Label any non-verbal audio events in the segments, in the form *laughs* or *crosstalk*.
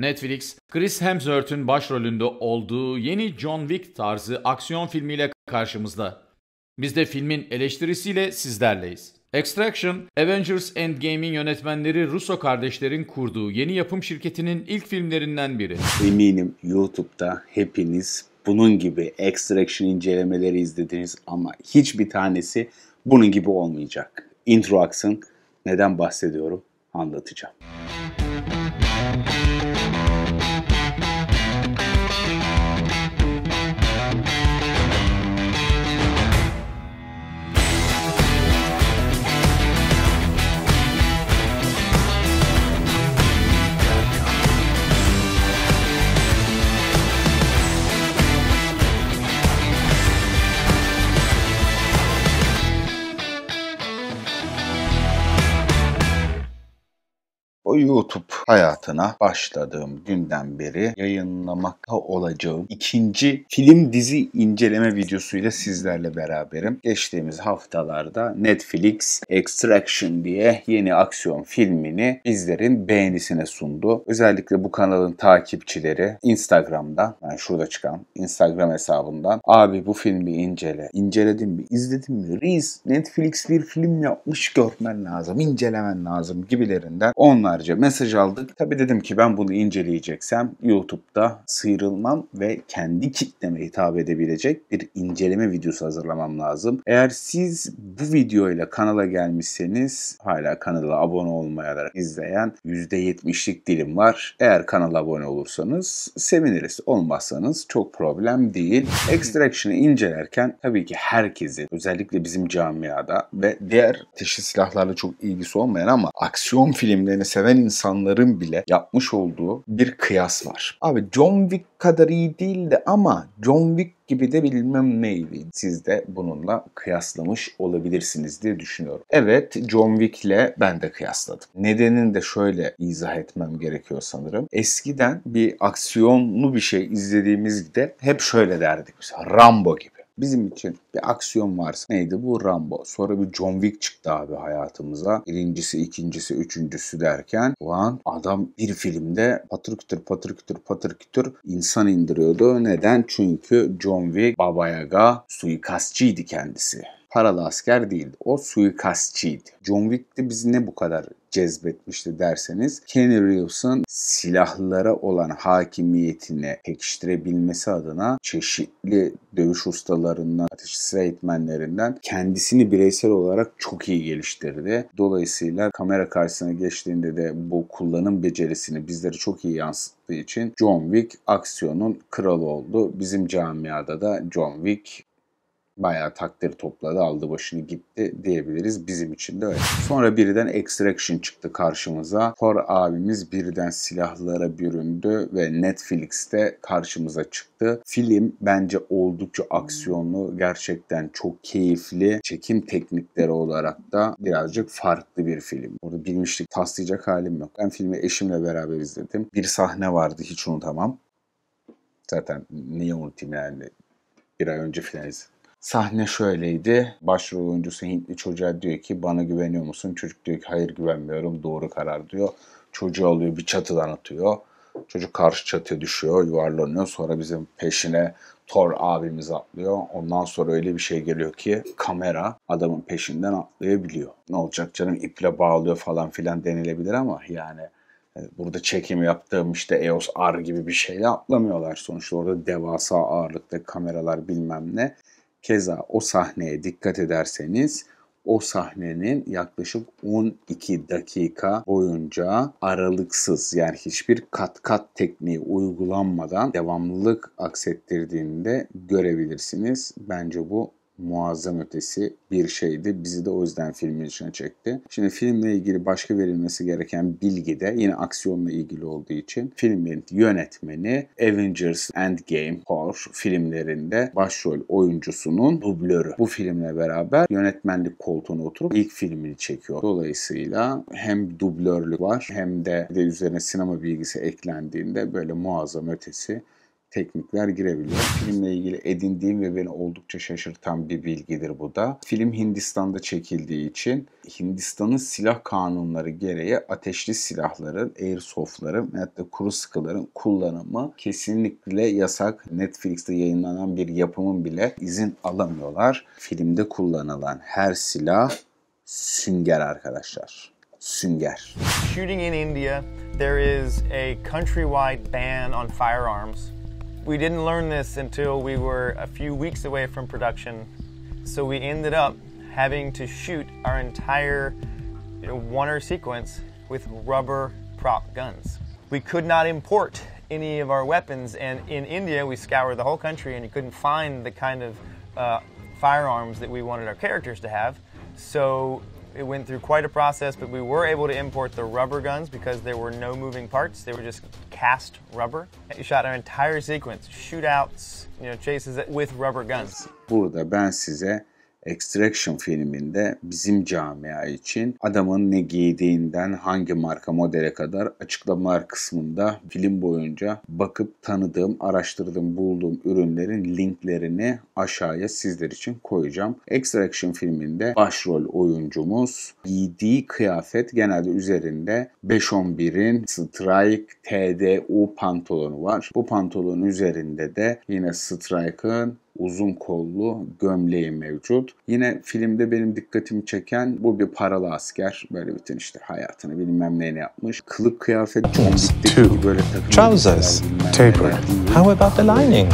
Netflix, Chris Hemsworth'ün başrolünde olduğu yeni John Wick tarzı aksiyon filmiyle karşımızda. Biz de filmin eleştirisiyle sizlerleyiz. Extraction, Avengers Endgame'in yönetmenleri Russo kardeşlerin kurduğu yeni yapım şirketinin ilk filmlerinden biri. Eminim YouTube'da hepiniz bunun gibi Extraction incelemeleri izlediniz ama hiçbir tanesi bunun gibi olmayacak. Intro aksın. Neden bahsediyorum anlatacağım. YouTube hayatına başladığım günden beri yayınlamakta olacağım ikinci film dizi inceleme videosuyla sizlerle beraberim. Geçtiğimiz haftalarda Netflix Extraction diye yeni aksiyon filmini bizlerin beğenisine sundu. Özellikle bu kanalın takipçileri Instagram'da, yani şurada çıkan Instagram hesabından abi bu filmi incele. İnceledim mi? İzledim mi? Reis Netflix bir film yapmış görmen lazım, incelemen lazım gibilerinden onlarca sadece mesaj aldık. Tabii dedim ki ben bunu inceleyeceksem YouTube'da sıyrılmam ve kendi kitleme hitap edebilecek bir inceleme videosu hazırlamam lazım. Eğer siz bu videoyla kanala gelmişseniz hala kanala abone olmayarak izleyen %70'lik dilim var. Eğer kanala abone olursanız seviniriz. Olmazsanız çok problem değil. *laughs* Extraction'ı incelerken tabii ki herkesin özellikle bizim camiada ve diğer teşhis silahlarla çok ilgisi olmayan ama aksiyon filmlerini seven insanların bile yapmış olduğu bir kıyas var. Abi John Wick kadar iyi değildi ama John Wick gibi de bilmem neydi. Siz de bununla kıyaslamış olabilirsiniz diye düşünüyorum. Evet John Wick'le ben de kıyasladım. Nedenini de şöyle izah etmem gerekiyor sanırım. Eskiden bir aksiyonlu bir şey izlediğimizde hep şöyle derdik. Mesela Rambo gibi. Bizim için bir aksiyon varsa neydi bu Rambo. Sonra bir John Wick çıktı abi hayatımıza. Birincisi, ikincisi, üçüncüsü derken ulan adam bir filmde patır kütür patır kütür patır kütür insan indiriyordu. Neden? Çünkü John Wick Baba Yaga suikastçıydı kendisi paralı asker değildi. O suikastçıydı. John Wick'te bizi ne bu kadar cezbetmişti derseniz Keanu Reeves'ın silahlara olan hakimiyetini pekiştirebilmesi adına çeşitli dövüş ustalarından, ateş eğitmenlerinden kendisini bireysel olarak çok iyi geliştirdi. Dolayısıyla kamera karşısına geçtiğinde de bu kullanım becerisini bizlere çok iyi yansıttığı için John Wick aksiyonun kralı oldu. Bizim camiada da John Wick bayağı takdir topladı, aldı başını gitti diyebiliriz. Bizim için de öyle. Sonra birden Extraction çıktı karşımıza. kor abimiz birden silahlara büründü ve Netflix'te karşımıza çıktı. Film bence oldukça aksiyonlu, gerçekten çok keyifli. Çekim teknikleri olarak da birazcık farklı bir film. Orada bilmişlik taslayacak halim yok. Ben filmi eşimle beraber izledim. Bir sahne vardı hiç unutamam. Zaten niye unutayım yani bir ay önce filan izledim. Sahne şöyleydi. Başrol oyuncusu Hintli çocuğa diyor ki bana güveniyor musun? Çocuk diyor ki hayır güvenmiyorum doğru karar diyor. Çocuğu alıyor bir çatıdan atıyor. Çocuk karşı çatıya düşüyor, yuvarlanıyor. Sonra bizim peşine Thor abimiz atlıyor. Ondan sonra öyle bir şey geliyor ki kamera adamın peşinden atlayabiliyor. Ne olacak canım iple bağlıyor falan filan denilebilir ama yani e, burada çekim yaptığım işte EOS R gibi bir şeyle atlamıyorlar. Sonuçta orada devasa ağırlıkta kameralar bilmem ne. Keza o sahneye dikkat ederseniz o sahnenin yaklaşık 12 dakika boyunca aralıksız yani hiçbir kat kat tekniği uygulanmadan devamlılık aksettirdiğini de görebilirsiniz. Bence bu muazzam ötesi bir şeydi. Bizi de o yüzden filmin içine çekti. Şimdi filmle ilgili başka verilmesi gereken bilgi de yine aksiyonla ilgili olduğu için filmin yönetmeni Avengers Endgame horror filmlerinde başrol oyuncusunun dublörü. Bu filmle beraber yönetmenlik koltuğuna oturup ilk filmini çekiyor. Dolayısıyla hem dublörlük var hem de, de üzerine sinema bilgisi eklendiğinde böyle muazzam ötesi teknikler girebiliyor. Filmle ilgili edindiğim ve beni oldukça şaşırtan bir bilgidir bu da. Film Hindistan'da çekildiği için Hindistan'ın silah kanunları gereği ateşli silahların, airsoftların veyahut da kuru sıkıların kullanımı kesinlikle yasak. Netflix'te yayınlanan bir yapımın bile izin alamıyorlar. Filmde kullanılan her silah sünger arkadaşlar. Sünger. Shooting in India, there is a countrywide ban on firearms. We didn't learn this until we were a few weeks away from production, so we ended up having to shoot our entire you know, sequence with rubber prop guns. We could not import any of our weapons, and in India, we scoured the whole country and you couldn't find the kind of uh, firearms that we wanted our characters to have. So it went through quite a process, but we were able to import the rubber guns because there were no moving parts. They were just cast rubber. You shot an entire sequence, shootouts, you know, chases with rubber guns. Burada ben size Extraction filminde bizim camia için adamın ne giydiğinden hangi marka modele kadar açıklamalar kısmında film boyunca bakıp tanıdığım, araştırdığım, bulduğum ürünlerin linklerini aşağıya sizler için koyacağım. Extraction filminde başrol oyuncumuz giydiği kıyafet genelde üzerinde 511'in Strike TDU pantolonu var. Bu pantolonun üzerinde de yine Strike'ın uzun kollu gömleği mevcut. Yine filmde benim dikkatimi çeken bu bir paralı asker. Böyle bütün işte hayatını bilmem ne yapmış. Kılık kıyafet çok ciddi böyle takım. Trousers, taper. How about the lining?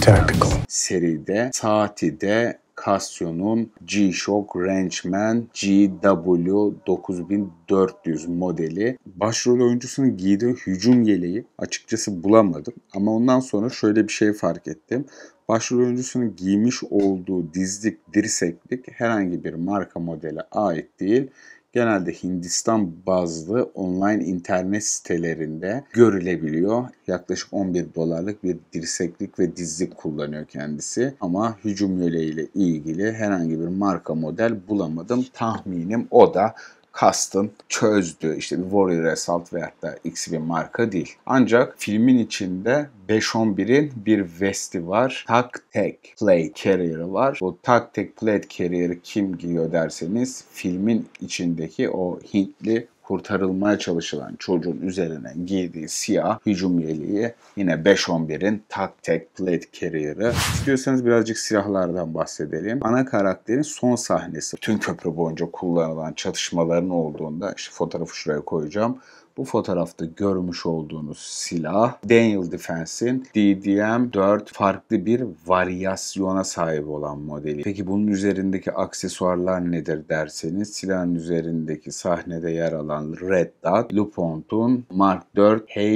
Tactical. Seride, saati de Casio'nun G-Shock Rangeman GW9400 modeli. Başrol oyuncusunun giydiği hücum yeleği açıkçası bulamadım. Ama ondan sonra şöyle bir şey fark ettim başrol oyuncusunun giymiş olduğu dizlik, dirseklik herhangi bir marka modele ait değil. Genelde Hindistan bazlı online internet sitelerinde görülebiliyor. Yaklaşık 11 dolarlık bir dirseklik ve dizlik kullanıyor kendisi. Ama hücum yöleğiyle ilgili herhangi bir marka model bulamadım. Tahminim o da Custom çözdü. İşte bir Warrior Assault veyahut da X bir marka değil. Ancak filmin içinde 511'in bir vesti var. Tak Tek play Carrier'ı var. Bu Tak Tek play Carrier'ı kim giyiyor derseniz filmin içindeki o Hintli kurtarılmaya çalışılan çocuğun üzerine giydiği siyah hücum yeleği yine 5-11'in tak tek blade carrier'ı. İstiyorsanız birazcık silahlardan bahsedelim. Ana karakterin son sahnesi tüm köprü boyunca kullanılan çatışmaların olduğunda işte fotoğrafı şuraya koyacağım bu fotoğrafta görmüş olduğunuz silah Daniel Defense'in DDM4 farklı bir varyasyona sahip olan modeli. Peki bunun üzerindeki aksesuarlar nedir derseniz silahın üzerindeki sahnede yer alan Red Dot, Lupont'un Mark 4 H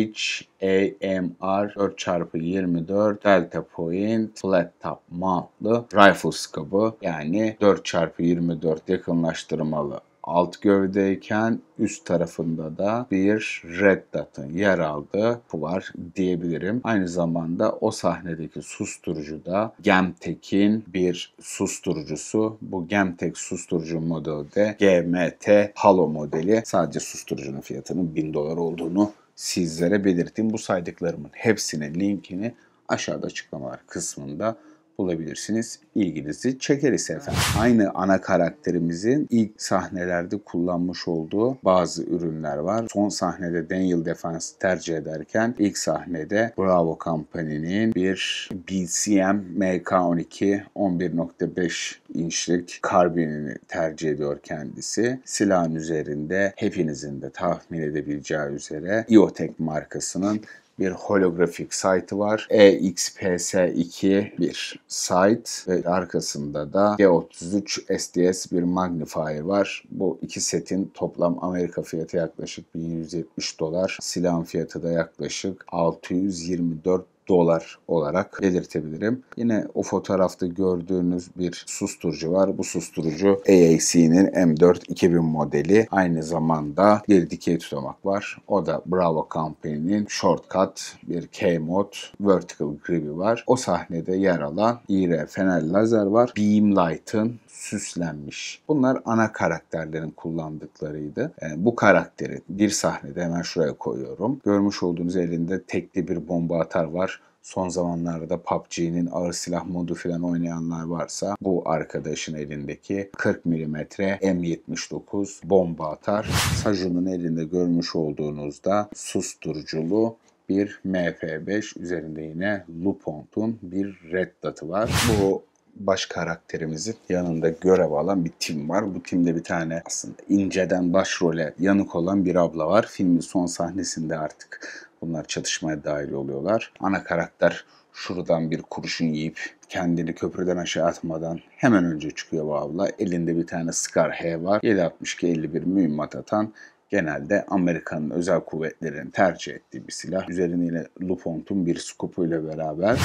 AMR 4x24 Delta Point Flat Top Mount'lı Rifle Scope'ı yani 4x24 yakınlaştırmalı alt gövdeyken üst tarafında da bir red dot'ın yer aldığı var diyebilirim. Aynı zamanda o sahnedeki susturucu da Gemtek'in bir susturucusu. Bu Gemtek susturucu modeli de GMT Halo modeli. Sadece susturucunun fiyatının 1000 dolar olduğunu sizlere belirttim. Bu saydıklarımın hepsinin linkini aşağıda açıklamalar kısmında bulabilirsiniz. İlginizi çekeriz efendim. Aynı ana karakterimizin ilk sahnelerde kullanmış olduğu bazı ürünler var. Son sahnede Daniel Defense tercih ederken ilk sahnede Bravo Company'nin bir BCM MK12 11.5 inçlik karbinini tercih ediyor kendisi. Silahın üzerinde hepinizin de tahmin edebileceği üzere Iotech markasının bir holografik site'ı var. EXPS2 bir site ve arkasında da G33 SDS bir magnifier var. Bu iki setin toplam Amerika fiyatı yaklaşık 1170 dolar. Silahın fiyatı da yaklaşık 624 dolar olarak belirtebilirim. Yine o fotoğrafta gördüğünüz bir susturucu var. Bu susturucu AAC'nin M4 2000 modeli. Aynı zamanda bir dikey tutamak var. O da Bravo Company'nin Shortcut bir K-Mod Vertical Grip'i var. O sahnede yer alan IR fener lazer var. Beam Light'ın süslenmiş. Bunlar ana karakterlerin kullandıklarıydı. Yani ee, bu karakteri bir sahnede hemen şuraya koyuyorum. Görmüş olduğunuz elinde tekli bir bomba atar var. Son zamanlarda PUBG'nin ağır silah modu falan oynayanlar varsa bu arkadaşın elindeki 40 mm M79 bomba atar. Sajun'un elinde görmüş olduğunuzda susturuculu bir MF5 üzerinde yine Lupont'un bir red dot'ı var. Bu baş karakterimizin yanında görev alan bir tim var. Bu timde bir tane aslında inceden başrole yanık olan bir abla var. Filmin son sahnesinde artık Bunlar çatışmaya dahil oluyorlar. Ana karakter şuradan bir kurşun yiyip kendini köprüden aşağı atmadan hemen önce çıkıyor bu abla. Elinde bir tane Scar H var. 7.62-51 mühimmat atan genelde Amerika'nın özel kuvvetlerinin tercih ettiği bir silah. Üzerine yine Lupont'un bir skopuyla beraber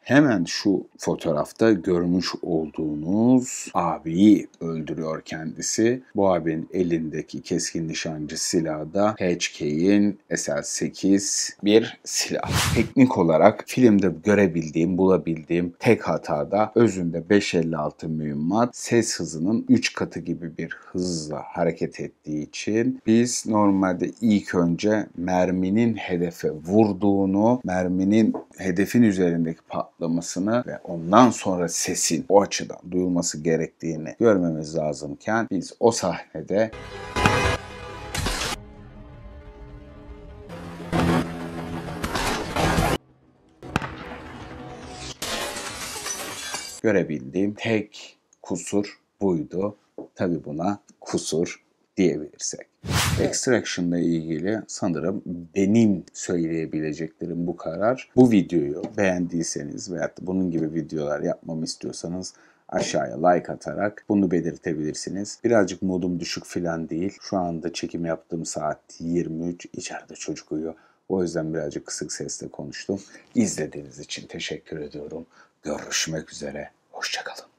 hemen şu fotoğrafta görmüş olduğunuz abiyi öldürüyor kendisi. Bu abinin elindeki keskin nişancı silahı da HK'in SL-8 bir silah. Teknik olarak filmde görebildiğim, bulabildiğim tek hata da özünde 5.56 mühimmat ses hızının 3 katı gibi bir hızla hareket ettiği için biz normalde ilk önce merminin hedefe vurduğunu, merminin hedefin üzerindeki pat patlamasını ve ondan sonra sesin o açıdan duyulması gerektiğini görmemiz lazımken biz o sahnede görebildiğim tek kusur buydu. Tabi buna kusur diyebilirsek. Extraction ile ilgili sanırım benim söyleyebileceklerim bu karar. Bu videoyu beğendiyseniz veya bunun gibi videolar yapmamı istiyorsanız aşağıya like atarak bunu belirtebilirsiniz. Birazcık modum düşük filan değil. Şu anda çekim yaptığım saat 23. İçeride çocuk uyuyor. O yüzden birazcık kısık sesle konuştum. İzlediğiniz için teşekkür ediyorum. Görüşmek üzere. Hoşçakalın.